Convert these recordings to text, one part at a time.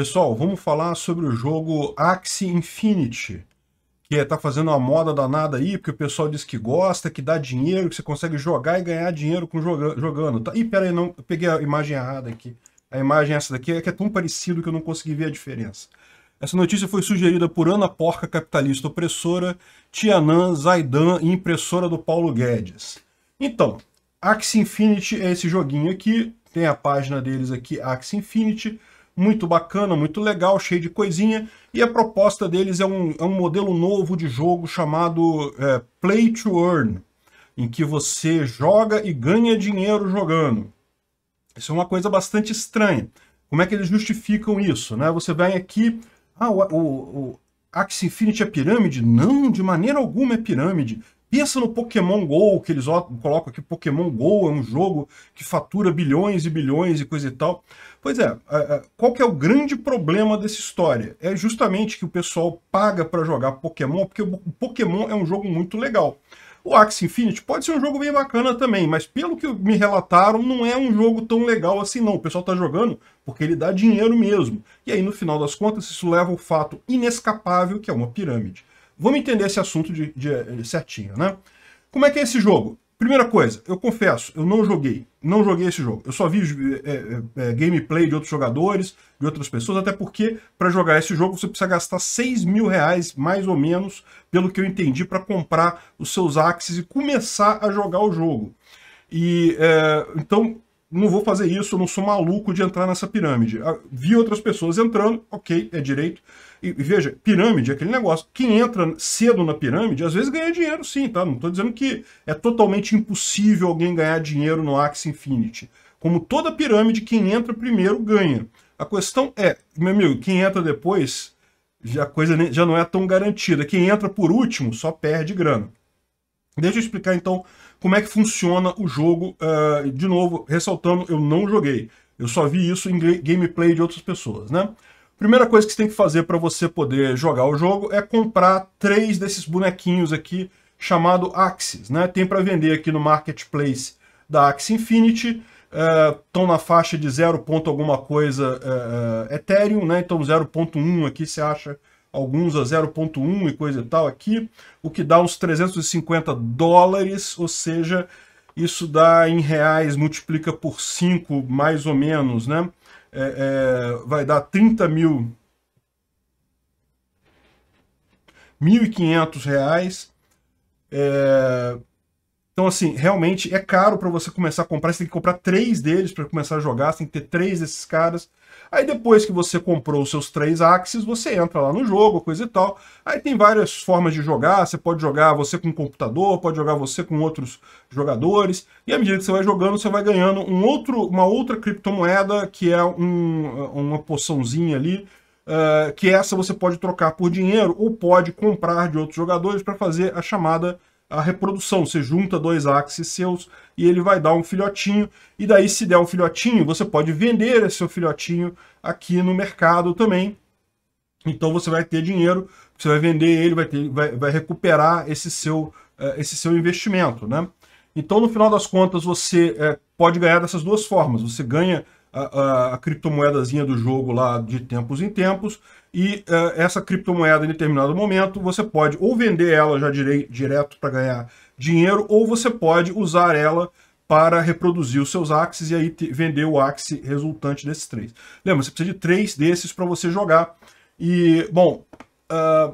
Pessoal, vamos falar sobre o jogo Axie Infinity, que está é, fazendo uma moda danada aí, porque o pessoal diz que gosta, que dá dinheiro, que você consegue jogar e ganhar dinheiro com joga jogando. Tá? Ih, pera aí, não, eu peguei a imagem errada aqui. A imagem é essa daqui é que é tão parecido que eu não consegui ver a diferença. Essa notícia foi sugerida por Ana Porca, capitalista opressora, Tianan Zaidan e impressora do Paulo Guedes. Então, Axie Infinity é esse joguinho aqui, tem a página deles aqui, Axie Infinity, muito bacana, muito legal, cheio de coisinha. E a proposta deles é um, é um modelo novo de jogo chamado é, Play to Earn, em que você joga e ganha dinheiro jogando. Isso é uma coisa bastante estranha. Como é que eles justificam isso? Né? Você vem aqui, ah, o, o, o Axie Infinity é pirâmide? Não, de maneira alguma é pirâmide. Pensa no Pokémon GO, que eles colocam aqui, Pokémon GO é um jogo que fatura bilhões e bilhões e coisa e tal. Pois é, qual que é o grande problema dessa história? É justamente que o pessoal paga para jogar Pokémon, porque o Pokémon é um jogo muito legal. O Axie Infinity pode ser um jogo bem bacana também, mas pelo que me relataram, não é um jogo tão legal assim não. O pessoal está jogando porque ele dá dinheiro mesmo. E aí, no final das contas, isso leva ao fato inescapável que é uma pirâmide. Vamos entender esse assunto de, de, de certinho, né? Como é que é esse jogo? Primeira coisa, eu confesso, eu não joguei, não joguei esse jogo. Eu só vi é, é, gameplay de outros jogadores, de outras pessoas, até porque para jogar esse jogo você precisa gastar 6 mil reais, mais ou menos, pelo que eu entendi, para comprar os seus axes e começar a jogar o jogo. E é, então não vou fazer isso, eu não sou maluco de entrar nessa pirâmide. Ah, vi outras pessoas entrando, ok, é direito. E veja, pirâmide é aquele negócio. Quem entra cedo na pirâmide, às vezes ganha dinheiro sim, tá? Não estou dizendo que é totalmente impossível alguém ganhar dinheiro no Axie Infinity. Como toda pirâmide, quem entra primeiro ganha. A questão é, meu amigo, quem entra depois, já a coisa já não é tão garantida. Quem entra por último só perde grana. Deixa eu explicar então como é que funciona o jogo. Uh, de novo, ressaltando, eu não joguei. Eu só vi isso em gameplay de outras pessoas, né? Primeira coisa que você tem que fazer para você poder jogar o jogo é comprar três desses bonequinhos aqui, chamado Axis, né? Tem para vender aqui no marketplace da Axie Infinity, estão eh, uh, na faixa de 0. alguma coisa uh, Ethereum, né? Então 0.1 aqui você acha alguns a 0.1 e coisa e tal aqui, o que dá uns 350 dólares, ou seja, isso dá em reais, multiplica por 5, mais ou menos, né? É, é, vai dar 30 mil, 1.500 reais, é, então, assim, realmente é caro para você começar a comprar. Você tem que comprar três deles para começar a jogar. Você tem que ter três desses caras. Aí depois que você comprou os seus três axes, você entra lá no jogo, coisa e tal. Aí tem várias formas de jogar. Você pode jogar você com um computador, pode jogar você com outros jogadores. E à medida que você vai jogando, você vai ganhando um outro, uma outra criptomoeda, que é um, uma poçãozinha ali, uh, que essa você pode trocar por dinheiro ou pode comprar de outros jogadores para fazer a chamada a reprodução. Você junta dois axes seus e ele vai dar um filhotinho. E daí, se der um filhotinho, você pode vender esse seu filhotinho aqui no mercado também. Então você vai ter dinheiro, você vai vender ele, vai, ter, vai, vai recuperar esse seu, uh, esse seu investimento, né? Então, no final das contas, você uh, pode ganhar dessas duas formas. Você ganha a, a, criptomoedazinha do jogo lá de tempos em tempos, e uh, essa criptomoeda em determinado momento você pode ou vender ela já direi, direto para ganhar dinheiro, ou você pode usar ela para reproduzir os seus axes e aí te, vender o axe resultante desses três. Lembra, você precisa de três desses para você jogar. E, bom, uh,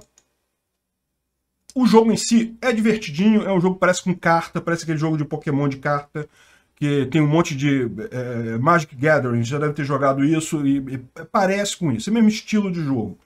o jogo em si é divertidinho, é um jogo que parece com carta, parece aquele jogo de Pokémon de carta que tem um monte de é, Magic Gathering, já deve ter jogado isso, e, e, parece com isso, é o mesmo estilo de jogo.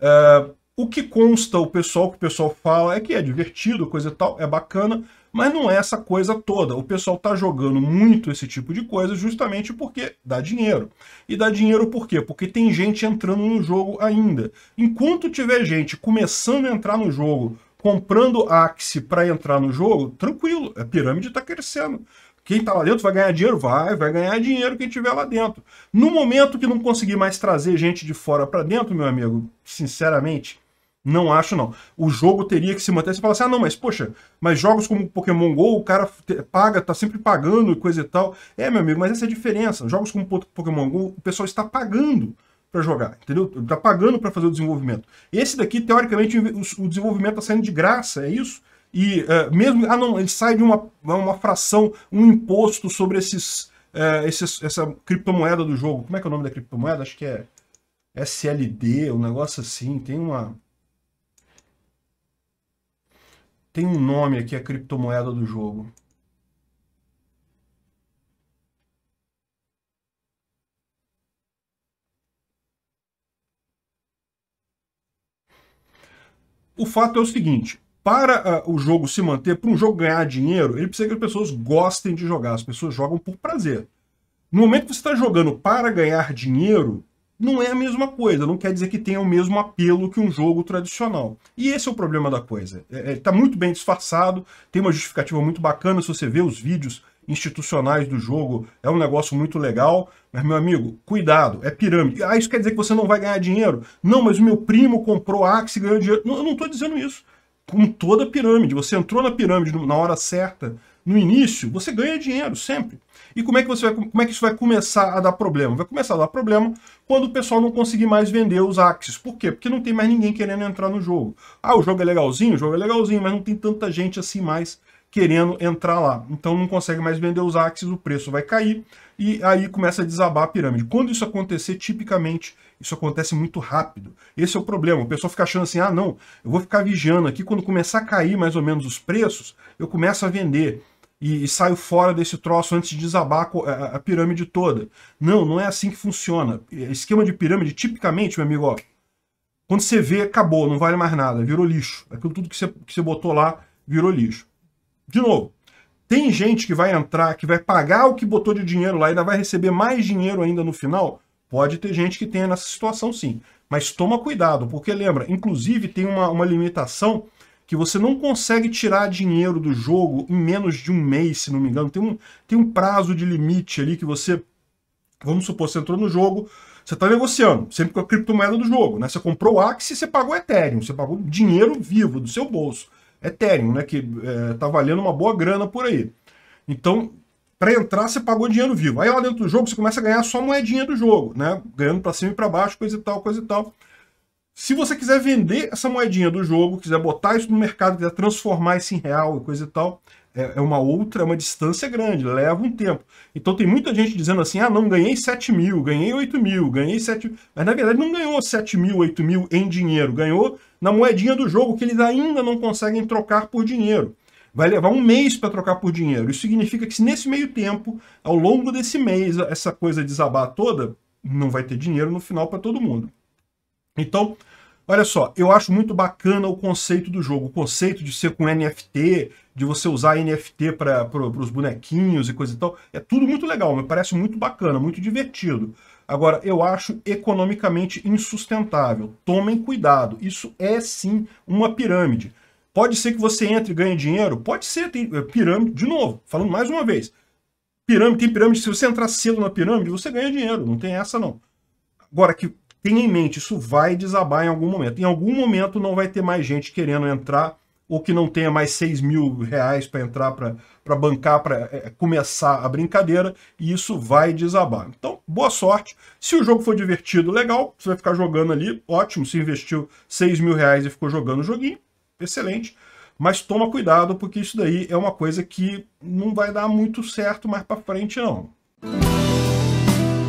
É, o que consta o pessoal, que o pessoal fala, é que é divertido, coisa e tal, é bacana, mas não é essa coisa toda. O pessoal tá jogando muito esse tipo de coisa justamente porque dá dinheiro. E dá dinheiro por quê? Porque tem gente entrando no jogo ainda. Enquanto tiver gente começando a entrar no jogo, comprando Axie para entrar no jogo, tranquilo, a é pirâmide está crescendo. Quem está lá dentro vai ganhar dinheiro? Vai, vai ganhar dinheiro quem estiver lá dentro. No momento que não conseguir mais trazer gente de fora para dentro, meu amigo, sinceramente, não acho, não. O jogo teria que se manter. Você fala assim, ah, não, mas poxa, mas jogos como Pokémon GO, o cara paga, tá sempre pagando e coisa e tal. É, meu amigo, mas essa é a diferença. Jogos como Pokémon GO, o pessoal está pagando para jogar, entendeu? Está pagando para fazer o desenvolvimento. Esse daqui, teoricamente, o desenvolvimento está saindo de graça, é isso? e uh, mesmo ah não ele sai de uma, uma fração um imposto sobre esses, uh, esses essa criptomoeda do jogo como é que é o nome da criptomoeda acho que é SLD um negócio assim tem uma tem um nome aqui a criptomoeda do jogo O fato é o seguinte, para uh, o jogo se manter, para um jogo ganhar dinheiro, ele precisa que as pessoas gostem de jogar. As pessoas jogam por prazer. No momento que você está jogando para ganhar dinheiro, não é a mesma coisa. Não quer dizer que tenha o mesmo apelo que um jogo tradicional. E esse é o problema da coisa. É, está é, muito bem disfarçado, tem uma justificativa muito bacana. Se você vê os vídeos institucionais do jogo, é um negócio muito legal. Mas, meu amigo, cuidado, é pirâmide. Ah, isso quer dizer que você não vai ganhar dinheiro? Não, mas o meu primo comprou Axe e ganhou dinheiro. Não, eu não estou dizendo isso com toda a pirâmide. Você entrou na pirâmide na hora certa, no início, você ganha dinheiro sempre. E como é que você vai, como é que isso vai começar a dar problema? Vai começar a dar problema quando o pessoal não conseguir mais vender os axes. Por quê? Porque não tem mais ninguém querendo entrar no jogo. Ah, o jogo é legalzinho, o jogo é legalzinho, mas não tem tanta gente assim mais querendo entrar lá. Então não consegue mais vender os axes, o preço vai cair e aí começa a desabar a pirâmide. Quando isso acontecer, tipicamente isso acontece muito rápido. Esse é o problema. O pessoal fica achando assim: "Ah, não, eu vou ficar vigiando aqui quando começar a cair mais ou menos os preços, eu começo a vender" e, e saio fora desse troço antes de desabar a, pirâmide toda. Não, não é assim que funciona. É, esquema de pirâmide, tipicamente, meu amigo, ó, quando você vê, acabou, não vale mais nada, virou lixo. Aquilo tudo que você, que você botou lá virou lixo. De novo, tem gente que vai entrar, que vai pagar o que botou de dinheiro lá e ainda vai receber mais dinheiro ainda no final? Pode ter gente que tenha nessa situação sim. Mas toma cuidado, porque lembra, inclusive tem uma, uma limitação que você não consegue tirar dinheiro do jogo em menos de um mês, se não me engano. Tem um, tem um prazo de limite ali que você. Vamos supor, você entrou no jogo, você está negociando, sempre com a criptomoeda do jogo, né? Você comprou o Axie, você pagou Ethereum, você pagou dinheiro vivo do seu bolso. Ethereum, é né? Que é, tá valendo uma boa grana por aí. Então, para entrar, você pagou dinheiro vivo. Aí lá dentro do jogo, você começa a ganhar só moedinha do jogo, né? Ganhando para cima e para baixo, coisa e tal, coisa e tal. Se você quiser vender essa moedinha do jogo, quiser botar isso no mercado, quiser transformar isso em real e coisa e tal, é, é uma outra, é uma distância grande, leva um tempo. Então tem muita gente dizendo assim, ah, não, ganhei 7 mil, ganhei 8 mil, ganhei 7 Mas na verdade não ganhou 7 mil, 8 mil em dinheiro, ganhou na moedinha do jogo que eles ainda não conseguem trocar por dinheiro. Vai levar um mês para trocar por dinheiro. Isso significa que se nesse meio tempo, ao longo desse mês, essa coisa desabar toda, não vai ter dinheiro no final para todo mundo. Então, olha só, eu acho muito bacana o conceito do jogo, o conceito de ser com NFT, de você usar NFT para os bonequinhos e coisa e tal. É tudo muito legal, me parece muito bacana, muito divertido. Agora, eu acho economicamente insustentável. Tomem cuidado. Isso é sim uma pirâmide. Pode ser que você entre e ganhe dinheiro? Pode ser. Tem eh, pirâmide, de novo, falando mais uma vez. Pirâmide, tem pirâmide. Se você entrar cedo na pirâmide, você ganha dinheiro. Não tem essa, não. Agora, que tenha em mente, isso vai desabar em algum momento. Em algum momento não vai ter mais gente querendo entrar ou que não tenha mais 6 mil reais para entrar, para bancar, para é, começar a brincadeira, e isso vai desabar. Então, boa sorte. Se o jogo for divertido, legal, você vai ficar jogando ali, ótimo, se investiu 6 mil reais e ficou jogando o joguinho, excelente. Mas toma cuidado, porque isso daí é uma coisa que não vai dar muito certo mais para frente, não.